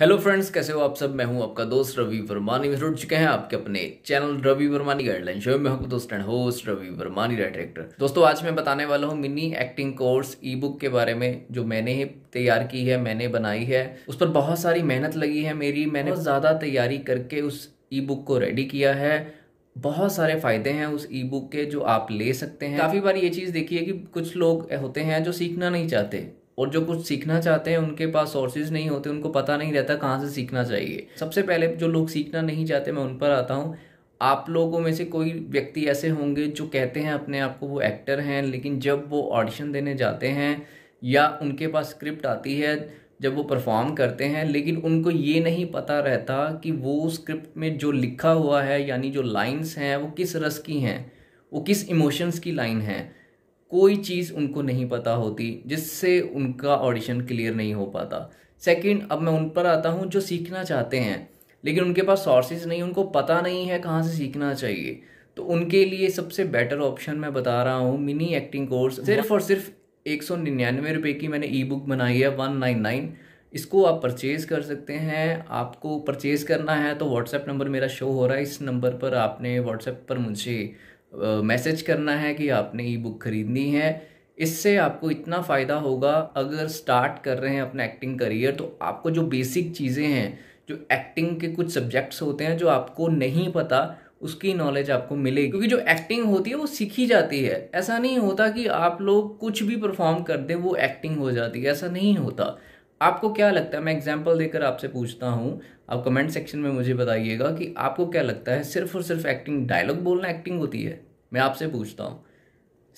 hello friends कैसे हो आप सब मैं हूं आपका दोस्त रवि वर्मानी में जुड़ चुके हैं आपके अपने channel Ravi Varmani guideline show में हूं दोस्त and host Ravi Varmani writer actor दोस्तों आज मैं बताने वाला हूं mini acting course ebook के बारे में जो मैंने ही तैयार की है मैंने बनाई है उस पर बहुत सारी मेहनत लगी है मेरी मैंने ज़्यादा तैयारी करके उस ई बुक को रेडी किया है बहुत सारे फ़ायदे हैं उस ई बुक के जो आप ले सकते हैं काफ़ी बार ये चीज़ देखिए कि कुछ लोग होते हैं जो सीखना नहीं चाहते और जो कुछ सीखना चाहते हैं उनके पास सोर्सेज नहीं होते उनको पता नहीं रहता कहाँ से सीखना चाहिए सबसे पहले जो लोग सीखना नहीं चाहते मैं उन पर आता हूँ आप लोगों में से कोई व्यक्ति ऐसे होंगे जो कहते हैं अपने आप को वो एक्टर हैं लेकिन जब वो ऑडिशन देने जाते हैं या उनके पास स्क्रिप्ट आती है जब वो परफॉर्म करते हैं लेकिन उनको ये नहीं पता रहता कि वो स्क्रिप्ट में जो लिखा हुआ है यानी जो लाइंस हैं वो किस रस की हैं वो किस इमोशंस की लाइन है कोई चीज़ उनको नहीं पता होती जिससे उनका ऑडिशन क्लियर नहीं हो पाता सेकंड अब मैं उन पर आता हूँ जो सीखना चाहते हैं लेकिन उनके पास सोर्सेज नहीं उनको पता नहीं है कहाँ से सीखना चाहिए तो उनके लिए सबसे बेटर ऑप्शन मैं बता रहा हूँ मिनी एक्टिंग कोर्स सिर्फ और सिर्फ एक सौ निन्यानवे रुपये की मैंने ई बुक बनाई है वन नाइन नाइन इसको आप परचेज़ कर सकते हैं आपको परचेज़ करना है तो व्हाट्सएप नंबर मेरा शो हो रहा है इस नंबर पर आपने व्हाट्सएप पर मुझे मैसेज करना है कि आपने ई बुक खरीदनी है इससे आपको इतना फ़ायदा होगा अगर स्टार्ट कर रहे हैं अपना एक्टिंग करियर तो आपको जो बेसिक चीज़ें हैं जो एक्टिंग के कुछ सब्जेक्ट्स होते हैं जो आपको नहीं पता उसकी नॉलेज आपको मिलेगी क्योंकि जो एक्टिंग होती है वो सीखी जाती है ऐसा नहीं होता कि आप लोग कुछ भी परफॉर्म कर दें वो एक्टिंग हो जाती है ऐसा नहीं होता आपको क्या लगता है मैं एग्जाम्पल देकर आपसे पूछता हूँ आप कमेंट सेक्शन में मुझे बताइएगा कि आपको क्या लगता है सिर्फ और सिर्फ एक्टिंग डायलॉग बोलना एक्टिंग होती है मैं आपसे पूछता हूँ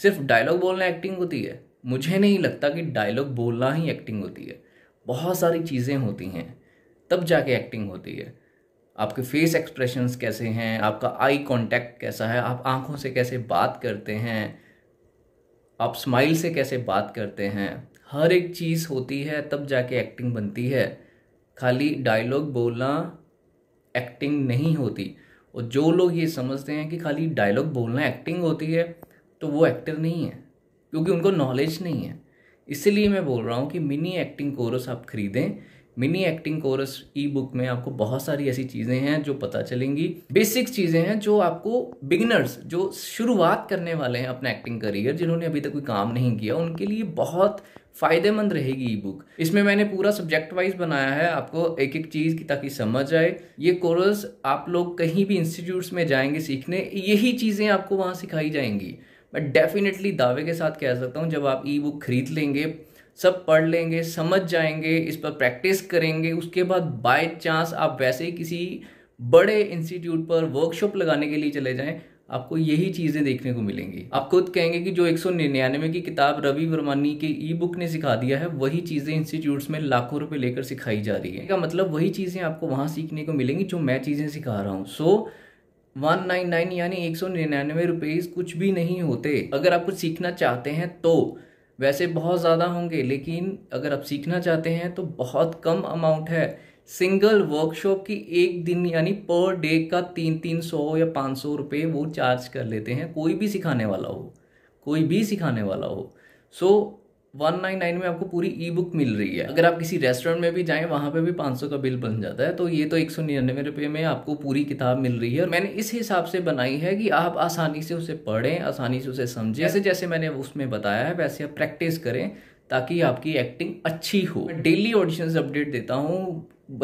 सिर्फ डायलॉग बोलना एक्टिंग होती है मुझे नहीं लगता कि डायलॉग बोलना ही एक्टिंग होती है बहुत सारी चीज़ें होती हैं तब जाके एक्टिंग होती है आपके फेस एक्सप्रेशंस कैसे हैं आपका आई कांटेक्ट कैसा है आप आंखों से कैसे बात करते हैं आप स्माइल से कैसे बात करते हैं हर एक चीज़ होती है तब जाके एक्टिंग बनती है खाली डायलॉग बोलना एक्टिंग नहीं होती और जो लोग ये समझते हैं कि खाली डायलॉग बोलना एक्टिंग होती है तो वो एक्टर नहीं है क्योंकि उनको नॉलेज नहीं है इसलिए मैं बोल रहा हूँ कि मिनी एक्टिंग कोर्स आप खरीदें mini acting course ebook में आपको बहुत सारी ऐसी चीज़ें हैं जो पता चलेंगी बेसिक चीज़ें हैं जो आपको बिगनर्स जो शुरुआत करने वाले हैं अपना एक्टिंग करियर जिन्होंने अभी तक कोई काम नहीं किया उनके लिए बहुत फ़ायदेमंद रहेगी ई बुक इसमें मैंने पूरा सब्जेक्ट वाइज बनाया है आपको एक एक चीज़ की ताकि समझ आए ये कोर्स आप लोग कहीं भी इंस्टीट्यूट्स में जाएंगे सीखने यही चीज़ें आपको वहाँ सिखाई जाएंगी मैं डेफिनेटली दावे के साथ कह सकता हूँ जब आप ई बुक खरीद लेंगे सब पढ़ लेंगे समझ जाएंगे इस पर प्रैक्टिस करेंगे उसके बाद बाय चांस आप वैसे ही किसी बड़े इंस्टीट्यूट पर वर्कशॉप लगाने के लिए चले जाएं आपको यही चीज़ें देखने को मिलेंगी आप खुद कहेंगे कि जो एक की किताब रवि वर्मानी के ई बुक ने सिखा दिया है वही चीज़ें इंस्टीट्यूट्स में लाखों रुपए लेकर सिखाई जा रही है का मतलब वही चीज़ें आपको वहाँ सीखने को मिलेंगी जो मैं चीज़ें सिखा रहा हूँ सो वन नाइन नाइन यानी एक सौ निन्यानवे रुपीज़ कुछ भी नहीं होते अगर आप कुछ सीखना चाहते हैं तो वैसे बहुत ज़्यादा होंगे लेकिन अगर आप सीखना चाहते हैं तो बहुत कम अमाउंट है सिंगल वर्कशॉप की एक दिन यानी पर डे का तीन तीन सौ या पाँच सौ रुपये वो चार्ज कर लेते हैं कोई भी सिखाने वाला हो कोई भी सिखाने वाला हो so so, one nine nine में आपको पूरी ई बुक मिल रही है अगर आप किसी रेस्टोरेंट में भी जाएं वहाँ पे भी 500 का बिल बन जाता है तो ये तो एक सौ निन्यानवे रुपये में आपको पूरी किताब मिल रही है और मैंने इस हिसाब से बनाई है कि आप आसानी से उसे पढ़ें आसानी से उसे समझें जैसे जैसे मैंने उसमें बताया है वैसे आप प्रैक्टिस करें ताकि आपकी एक्टिंग अच्छी हो डेली ऑडिशन अपडेट देता हूँ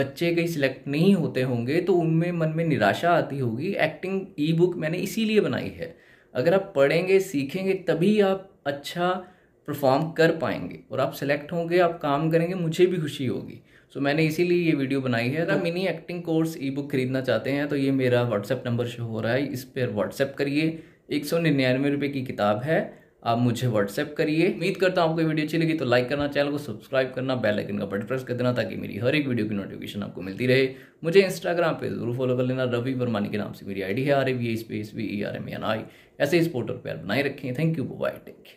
बच्चे कहीं सिलेक्ट नहीं होते होंगे तो उनमें मन में निराशा आती होगी एक्टिंग ई बुक मैंने इसीलिए बनाई है अगर आप पढ़ेंगे सीखेंगे तभी आप अच्छा परफॉर्म कर पाएंगे और आप सेलेक्ट होंगे आप काम करेंगे मुझे भी खुशी होगी सो so, मैंने इसीलिए ये वीडियो बनाई है अगर आप mini acting course ebook खरीदना चाहते हैं तो ये मेरा व्हाट्सएप नंबर शो हो रहा है इस पर व्हाट्सएप करिए एक सौ निन्यानवे रुपये की किताब है आप मुझे व्हाट्सएप करिए उम्मीद करता हूँ आपको वीडियो अच्छी लगी तो लाइक करना चैनल को सब्सक्राइब करना बेल आइकन का बटन प्रेस कर देना ताकि मेरी हर एक वीडियो की नोटिफिकेशन आपको मिलती रहे मुझे इंस्टाग्राम पे जरूर फॉलो कर लेना रवि वर्मानी के नाम से मेरी आईडी है R A V space V E R M N I ऐसे इस पोर्टल पर बनाए रखें थैंक यू बाय टेक